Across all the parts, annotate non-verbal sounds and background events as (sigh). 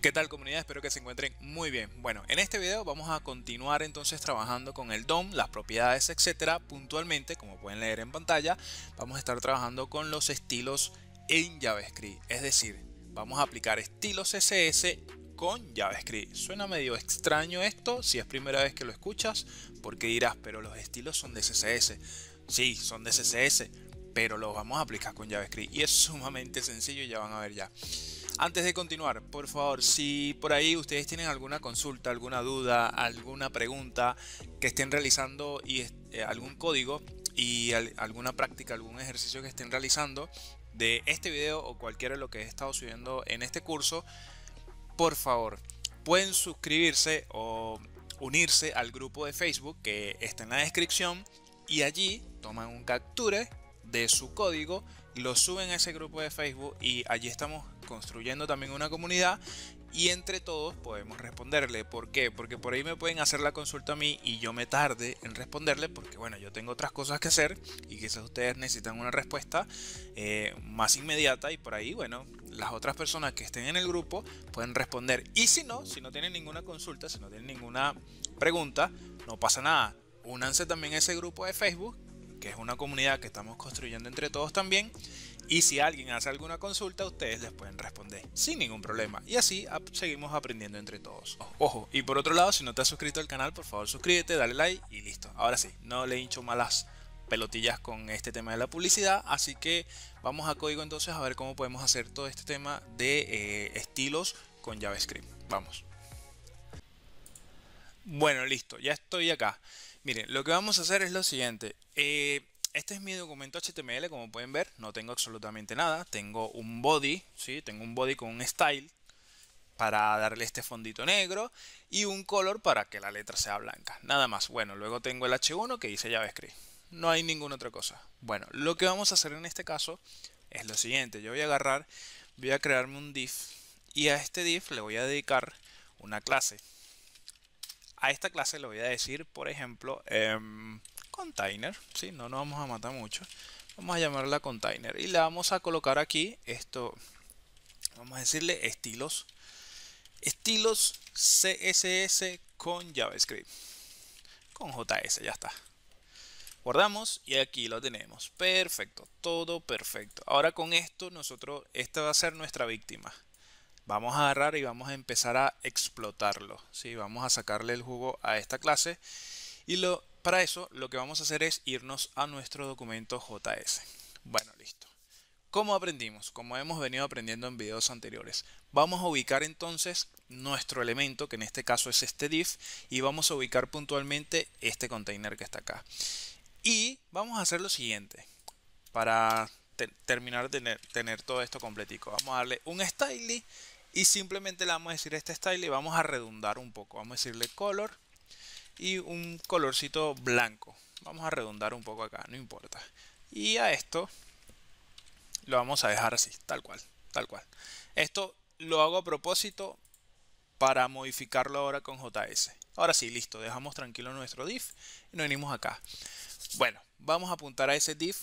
¿Qué tal comunidad? Espero que se encuentren muy bien. Bueno, en este video vamos a continuar entonces trabajando con el DOM, las propiedades, etcétera. Puntualmente, como pueden leer en pantalla, vamos a estar trabajando con los estilos en JavaScript. Es decir, vamos a aplicar estilos CSS con JavaScript. Suena medio extraño esto, si es primera vez que lo escuchas, porque dirás, pero los estilos son de CSS. Sí, son de CSS, pero los vamos a aplicar con JavaScript. Y es sumamente sencillo, ya van a ver ya. Antes de continuar, por favor, si por ahí ustedes tienen alguna consulta, alguna duda, alguna pregunta que estén realizando y eh, algún código y alguna práctica, algún ejercicio que estén realizando de este video o cualquiera de lo que he estado subiendo en este curso, por favor, pueden suscribirse o unirse al grupo de Facebook que está en la descripción y allí toman un capture de su código, lo suben a ese grupo de Facebook y allí estamos construyendo también una comunidad y entre todos podemos responderle. ¿Por qué? Porque por ahí me pueden hacer la consulta a mí y yo me tarde en responderle porque bueno, yo tengo otras cosas que hacer y quizás ustedes necesitan una respuesta eh, más inmediata y por ahí bueno, las otras personas que estén en el grupo pueden responder. Y si no, si no tienen ninguna consulta, si no tienen ninguna pregunta, no pasa nada. Únanse también a ese grupo de Facebook, que es una comunidad que estamos construyendo entre todos también y si alguien hace alguna consulta, ustedes les pueden responder sin ningún problema. Y así seguimos aprendiendo entre todos. Ojo, y por otro lado, si no te has suscrito al canal, por favor suscríbete, dale like y listo. Ahora sí, no le hincho malas pelotillas con este tema de la publicidad. Así que vamos a código entonces a ver cómo podemos hacer todo este tema de eh, estilos con JavaScript. Vamos. Bueno, listo, ya estoy acá. Miren, lo que vamos a hacer es lo siguiente. Eh, este es mi documento HTML, como pueden ver, no tengo absolutamente nada. Tengo un body, ¿sí? Tengo un body con un style para darle este fondito negro y un color para que la letra sea blanca. Nada más. Bueno, luego tengo el H1 que dice JavaScript. No hay ninguna otra cosa. Bueno, lo que vamos a hacer en este caso es lo siguiente. Yo voy a agarrar, voy a crearme un div y a este div le voy a dedicar una clase. A esta clase le voy a decir, por ejemplo, em, container, si no nos vamos a matar mucho. Vamos a llamarla container y le vamos a colocar aquí esto, vamos a decirle estilos, estilos CSS con JavaScript, con JS, ya está. Guardamos y aquí lo tenemos. Perfecto, todo perfecto. Ahora con esto nosotros, esta va a ser nuestra víctima. Vamos a agarrar y vamos a empezar a explotarlo. si Vamos a sacarle el jugo a esta clase y lo para eso lo que vamos a hacer es irnos a nuestro documento JS. Bueno, listo. ¿Cómo aprendimos? Como hemos venido aprendiendo en videos anteriores. Vamos a ubicar entonces nuestro elemento, que en este caso es este div, y vamos a ubicar puntualmente este container que está acá. Y vamos a hacer lo siguiente, para terminar de tener, todo esto completico. Vamos a darle un style y simplemente le vamos a decir este style y vamos a redundar un poco. Vamos a decirle color y un colorcito blanco. Vamos a redundar un poco acá, no importa. Y a esto lo vamos a dejar así, tal cual, tal cual. Esto lo hago a propósito para modificarlo ahora con JS. Ahora sí, listo, dejamos tranquilo nuestro div y nos venimos acá. Bueno, vamos a apuntar a ese div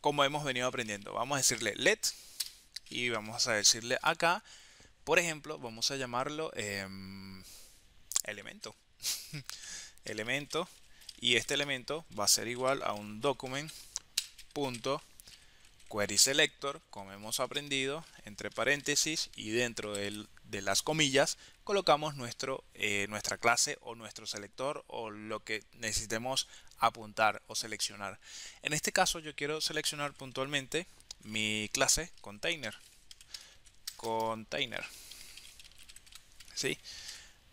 como hemos venido aprendiendo. Vamos a decirle let y vamos a decirle acá, por ejemplo, vamos a llamarlo em, elemento. (laughs) elemento y este elemento va a ser igual a un document.querySelector query selector como hemos aprendido entre paréntesis y dentro de las comillas colocamos nuestro, eh, nuestra clase o nuestro selector o lo que necesitemos apuntar o seleccionar en este caso yo quiero seleccionar puntualmente mi clase container container ¿sí?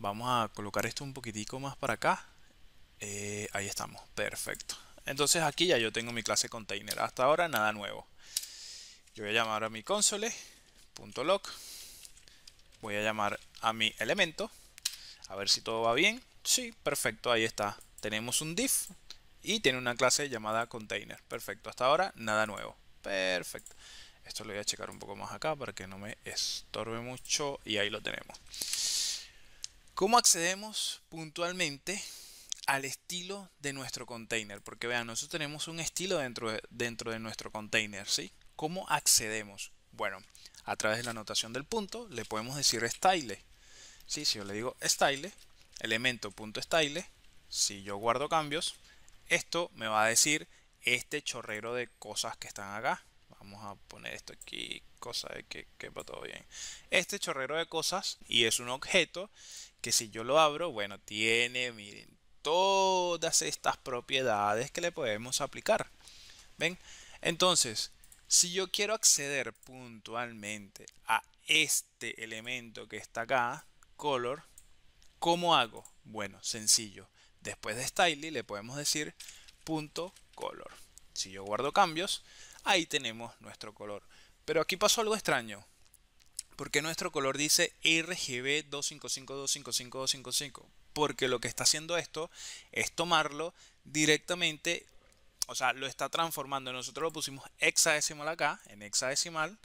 Vamos a colocar esto un poquitico más para acá. Eh, ahí estamos, perfecto. Entonces aquí ya yo tengo mi clase container. Hasta ahora nada nuevo. Yo voy a llamar a mi console.log. Voy a llamar a mi elemento. A ver si todo va bien. Sí, perfecto, ahí está. Tenemos un div y tiene una clase llamada container. Perfecto, hasta ahora nada nuevo. Perfecto. Esto lo voy a checar un poco más acá para que no me estorbe mucho y ahí lo tenemos. ¿Cómo accedemos puntualmente al estilo de nuestro container? Porque vean, nosotros tenemos un estilo dentro de, dentro de nuestro container, ¿sí? ¿Cómo accedemos? Bueno, a través de la anotación del punto le podemos decir style. ¿Sí? Si yo le digo style, elemento.style, si yo guardo cambios, esto me va a decir este chorrero de cosas que están acá. Vamos a poner esto aquí, cosa de que quepa todo bien. Este chorrero de cosas, y es un objeto que si yo lo abro, bueno, tiene, miren, todas estas propiedades que le podemos aplicar. ¿Ven? Entonces, si yo quiero acceder puntualmente a este elemento que está acá, color, ¿cómo hago? Bueno, sencillo. Después de style le podemos decir punto color. Si yo guardo cambios, ahí tenemos nuestro color. Pero aquí pasó algo extraño, porque nuestro color dice RGB 255, porque lo que está haciendo esto es tomarlo directamente, o sea, lo está transformando. Nosotros lo pusimos hexadecimal acá, en hexadecimal,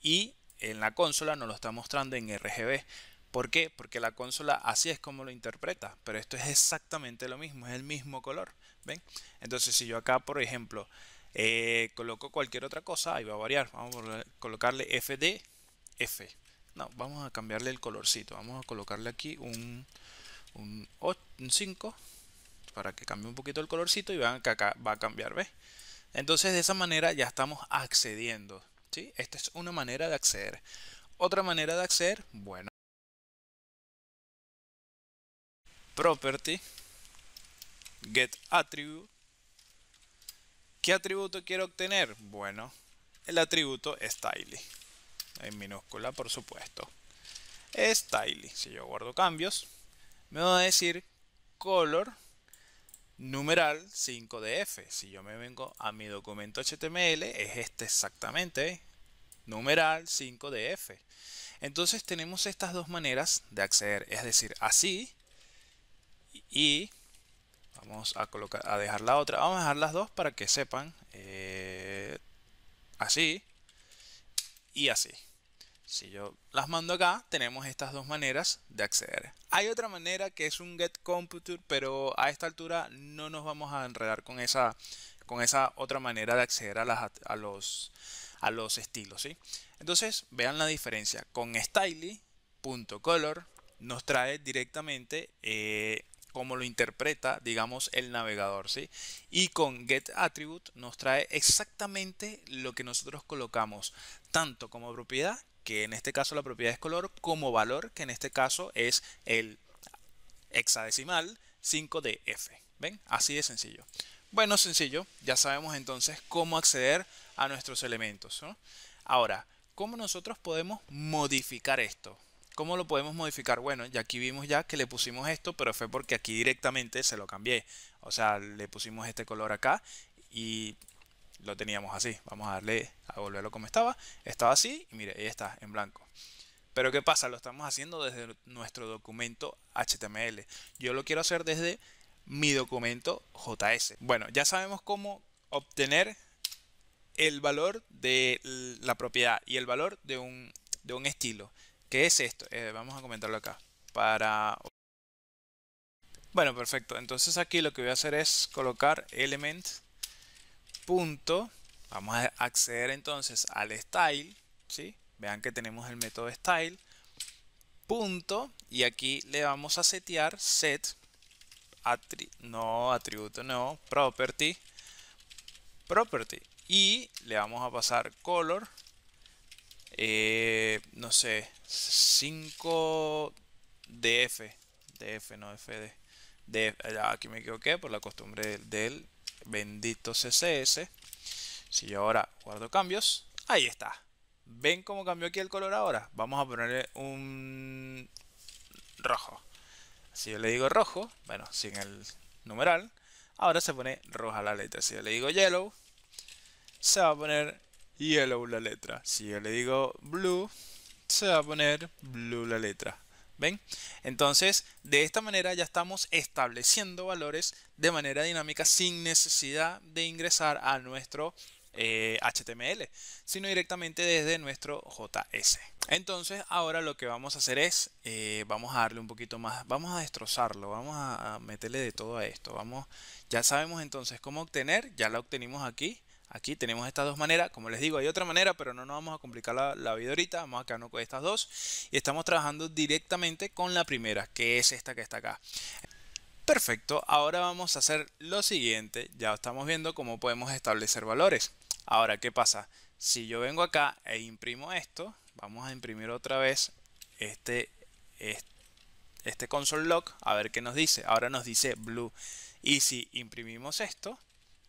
y en la consola nos lo está mostrando en RGB. ¿Por qué? Porque la consola así es como lo interpreta, pero esto es exactamente lo mismo, es el mismo color, ¿ven? Entonces si yo acá, por ejemplo, eh, coloco cualquier otra cosa, y va a variar. Vamos a colocarle FD, F. No, vamos a cambiarle el colorcito. Vamos a colocarle aquí un, 5 para que cambie un poquito el colorcito y vean que acá va a cambiar, ¿ves? Entonces de esa manera ya estamos accediendo, ¿sí? Esta es una manera de acceder. Otra manera de acceder, bueno. Property, get attribute ¿Qué atributo quiero obtener? Bueno, el atributo style, En minúscula, por supuesto. style, Si yo guardo cambios, me va a decir color numeral 5df. Si yo me vengo a mi documento HTML, es este exactamente. Numeral 5df. Entonces tenemos estas dos maneras de acceder. Es decir, así y Vamos a, colocar, a dejar la otra. Vamos a dejar las dos para que sepan. Eh, así y así. Si yo las mando acá, tenemos estas dos maneras de acceder. Hay otra manera que es un get computer, pero a esta altura no nos vamos a enredar con esa, con esa otra manera de acceder a, las, a, los, a los estilos. ¿sí? Entonces, vean la diferencia. Con styly.color nos trae directamente eh, como lo interpreta, digamos, el navegador, ¿sí? Y con getAttribute nos trae exactamente lo que nosotros colocamos, tanto como propiedad, que en este caso la propiedad es color, como valor, que en este caso es el hexadecimal 5 df ¿Ven? Así de sencillo. Bueno, sencillo, ya sabemos entonces cómo acceder a nuestros elementos. ¿no? Ahora, ¿cómo nosotros podemos modificar esto? ¿Cómo lo podemos modificar? Bueno, ya aquí vimos ya que le pusimos esto, pero fue porque aquí directamente se lo cambié. O sea, le pusimos este color acá y lo teníamos así. Vamos a darle a volverlo como estaba. Estaba así y mire, ahí está, en blanco. Pero ¿qué pasa? Lo estamos haciendo desde nuestro documento HTML. Yo lo quiero hacer desde mi documento JS. Bueno, ya sabemos cómo obtener el valor de la propiedad y el valor de un, de un estilo. ¿Qué es esto? Eh, vamos a comentarlo acá. Para... Bueno, perfecto. Entonces aquí lo que voy a hacer es colocar element. Punto. Vamos a acceder entonces al style. ¿sí? Vean que tenemos el método style. Punto. Y aquí le vamos a setear set. no, atributo no. Property. Property. Y le vamos a pasar color eh, no sé, 5 DF, DF, no FD. De, ah, aquí me equivoqué por la costumbre del bendito CSS. Si yo ahora guardo cambios, ahí está. ¿Ven cómo cambió aquí el color ahora? Vamos a ponerle un rojo. Si yo le digo rojo, bueno, sin el numeral, ahora se pone roja la letra. Si yo le digo yellow, se va a poner yellow la letra. Si yo le digo blue, se va a poner blue la letra. ¿Ven? Entonces, de esta manera ya estamos estableciendo valores de manera dinámica sin necesidad de ingresar a nuestro HTML, eh, sino directamente desde nuestro JS. Entonces, ahora lo que vamos a hacer es, eh, vamos a darle un poquito más, vamos a destrozarlo, vamos a meterle de todo a esto. Vamos, ya sabemos entonces cómo obtener, ya la obtenimos aquí. Aquí tenemos estas dos maneras. Como les digo, hay otra manera, pero no nos vamos a complicar la, vida ahorita. Vamos a quedarnos con estas dos. Y estamos trabajando directamente con la primera, que es esta que está acá. Perfecto, ahora vamos a hacer lo siguiente. Ya estamos viendo cómo podemos establecer valores. Ahora, ¿qué pasa? Si yo vengo acá e imprimo esto, vamos a imprimir otra vez este, este, este console log, a ver qué nos dice. Ahora nos dice blue. Y si imprimimos esto,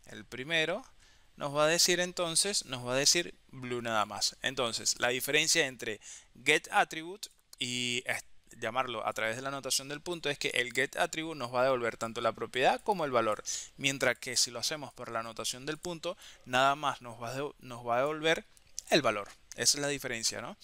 el primero, nos va a decir entonces, nos va a decir blue nada más. Entonces, la diferencia entre get attribute y llamarlo a través de la anotación del punto es que el get attribute nos va a devolver tanto la propiedad como el valor, mientras que si lo hacemos por la anotación del punto, nada más nos va a, nos va a devolver el valor. Esa es la diferencia, ¿no?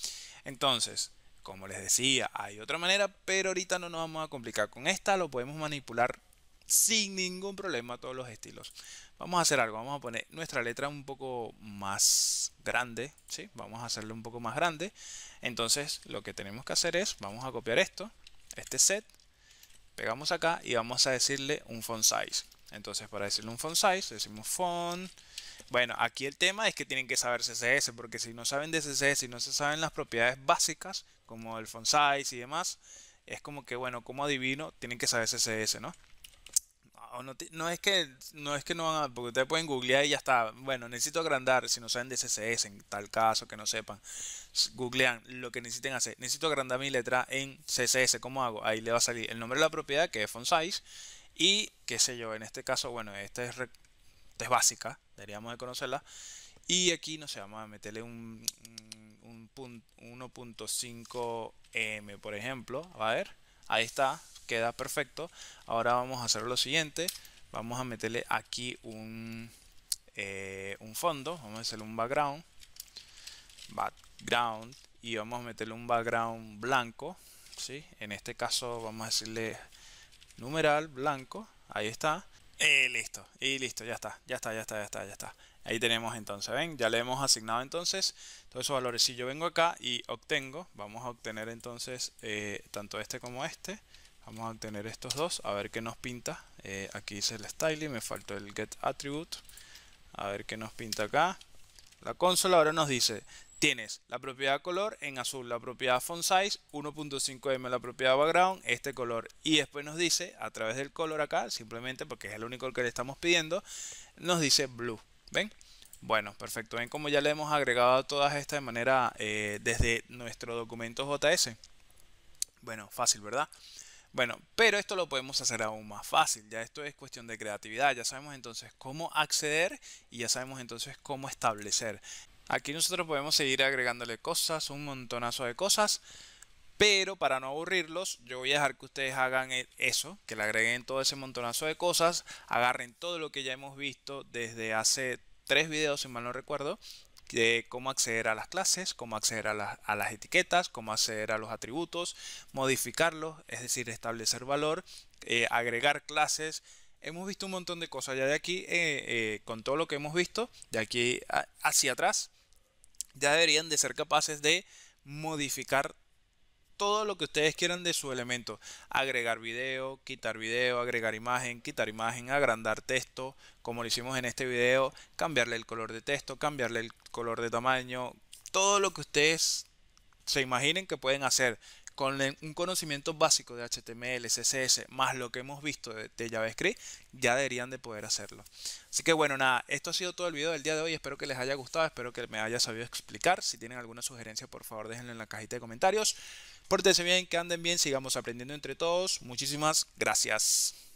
Entonces, como les decía, hay otra manera, pero ahorita no nos vamos a complicar con esta, lo podemos manipular sin ningún problema todos los estilos. Vamos a hacer algo, vamos a poner nuestra letra un poco más grande, Vamos a hacerlo un poco más grande. Entonces lo que tenemos que hacer es, vamos a copiar esto, este set, pegamos acá y vamos a decirle un font size. Entonces para decirle un font size decimos font. Bueno, aquí el tema es que tienen que saber CSS, porque si no saben de CSS y no se saben las propiedades básicas, como el font size y demás, es como que, bueno, como adivino, tienen que saber CSS, ¿no? No, es que no es que no van a, porque ustedes pueden googlear y ya está. Bueno, necesito agrandar, si no saben de CSS en tal caso que no sepan, googlean lo que necesiten hacer. Necesito agrandar mi letra en CSS, ¿cómo hago? Ahí le va a salir el nombre de la propiedad, que es font size, y qué sé yo, en este caso, bueno, esta es, es básica, deberíamos de conocerla. Y aquí, no sé, vamos a meterle un, un 1.5m, por ejemplo, a ver, ahí está, queda perfecto. Ahora vamos a hacer lo siguiente. Vamos a meterle aquí un, eh, un fondo. Vamos a hacerle un background. Background. Y vamos a meterle un background blanco. ¿sí? En este caso vamos a decirle numeral blanco. Ahí está. y listo, y listo, ya está, ya está, ya está, ya está, ya está. Ahí tenemos entonces, ¿ven? Ya le hemos asignado entonces todos esos valores. Si yo vengo acá y obtengo, vamos a obtener entonces eh, tanto este como este vamos a tener estos dos a ver qué nos pinta eh, aquí dice el styling me faltó el get attribute a ver qué nos pinta acá la consola ahora nos dice tienes la propiedad color en azul la propiedad font size 1.5m la propiedad background este color y después nos dice a través del color acá simplemente porque es el único que le estamos pidiendo nos dice blue ven bueno, perfecto. Ven como ya le hemos agregado todas estas de manera eh, desde nuestro documento JS. Bueno, fácil, ¿verdad? Bueno, pero esto lo podemos hacer aún más fácil, ya esto es cuestión de creatividad, ya sabemos entonces cómo acceder y ya sabemos entonces cómo establecer. Aquí nosotros podemos seguir agregándole cosas, un montonazo de cosas, pero para no aburrirlos, yo voy a dejar que ustedes hagan eso, que le agreguen todo ese montonazo de cosas, agarren todo lo que ya hemos visto desde hace tres videos, si mal no recuerdo, de cómo acceder a las clases, cómo acceder a, las etiquetas, cómo acceder a los atributos, modificarlos, es decir, establecer valor, eh, agregar clases. Hemos visto un montón de cosas ya de aquí, eh, eh, con todo lo que hemos visto, de aquí hacia atrás, ya deberían de ser capaces de modificar todo lo que ustedes quieran de su elemento. Agregar video, quitar video, agregar imagen, quitar imagen, agrandar texto, como lo hicimos en este video, cambiarle el color de texto, cambiarle el color de tamaño, todo lo que ustedes se imaginen que pueden hacer con un conocimiento básico de HTML, CSS, más lo que hemos visto de, JavaScript, ya deberían de poder hacerlo. Así que bueno, nada, esto ha sido todo el video del día de hoy. Espero que les haya gustado, espero que me haya sabido explicar. Si tienen alguna sugerencia, por favor, déjenla en la cajita de comentarios. Pórtense bien, que anden bien, sigamos aprendiendo entre todos. Muchísimas gracias.